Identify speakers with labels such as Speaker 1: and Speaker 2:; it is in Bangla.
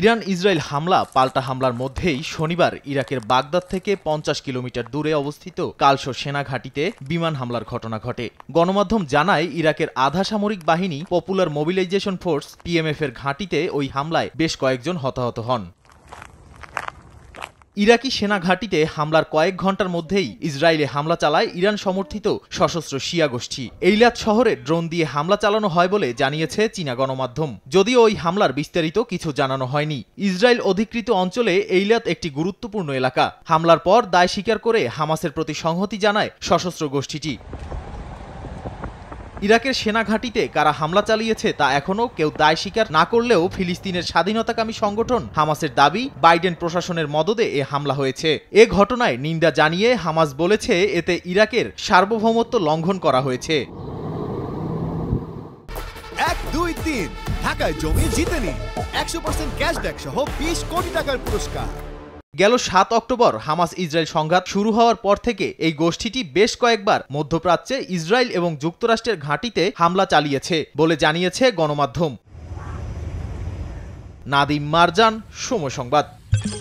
Speaker 1: ইরান ইসরায়েল হামলা পাল্টা হামলার মধ্যেই শনিবার ইরাকের বাগদাদ থেকে পঞ্চাশ কিলোমিটার দূরে অবস্থিত কালশো সেনা ঘাঁটিতে বিমান হামলার ঘটনা ঘটে গণমাধ্যম জানায় ইরাকের আধা সামরিক বাহিনী পপুলার মোবিলাইজেশন ফোর্স পিএমএফ এর ঘাঁটিতে ওই হামলায় বেশ কয়েকজন হতাহত হন ইরাকি সেনা ঘাঁটিতে হামলার কয়েক ঘন্টার মধ্যেই ইসরায়েলে হামলা চালায় ইরান সমর্থিত সশস্ত্র শিয়া গোষ্ঠী এইলাত শহরে ড্রোন দিয়ে হামলা চালানো হয় বলে জানিয়েছে চীনা গণমাধ্যম যদিও ওই হামলার বিস্তারিত কিছু জানানো হয়নি ইসরায়েল অধিকৃত অঞ্চলে এইলাত একটি গুরুত্বপূর্ণ এলাকা হামলার পর দায় স্বীকার করে হামাসের প্রতি সংহতি জানায় সশস্ত্র গোষ্ঠীটি ইরাকের সেনা ঘাঁটিতে কারা হামলা চালিয়েছে তা এখনও কেউ দায় স্বীকার না করলেও ফিলিস্তিনের স্বাধীনতাকামী সংগঠন হামাসের দাবি বাইডেন প্রশাসনের মদদে এ হামলা হয়েছে এ ঘটনায় নিন্দা জানিয়ে হামাস বলেছে এতে ইরাকের সার্বভৌমত্ব লঙ্ঘন করা হয়েছে এক দুই তিন ঢাকায় জমি জিতে নিন একশো পার্সেন্ট ক্যাশব্যাক সহ বিশ কোটি টাকার পুরস্কার গেল সাত অক্টোবর হামাস ইসরায়েল সংঘাত শুরু হওয়ার পর থেকে এই গোষ্ঠীটি বেশ কয়েকবার মধ্যপ্রাচ্যে ইসরায়েল এবং যুক্তরাষ্ট্রের ঘাঁটিতে হামলা চালিয়েছে বলে জানিয়েছে গণমাধ্যম নাদিম মারজান সময় সংবাদ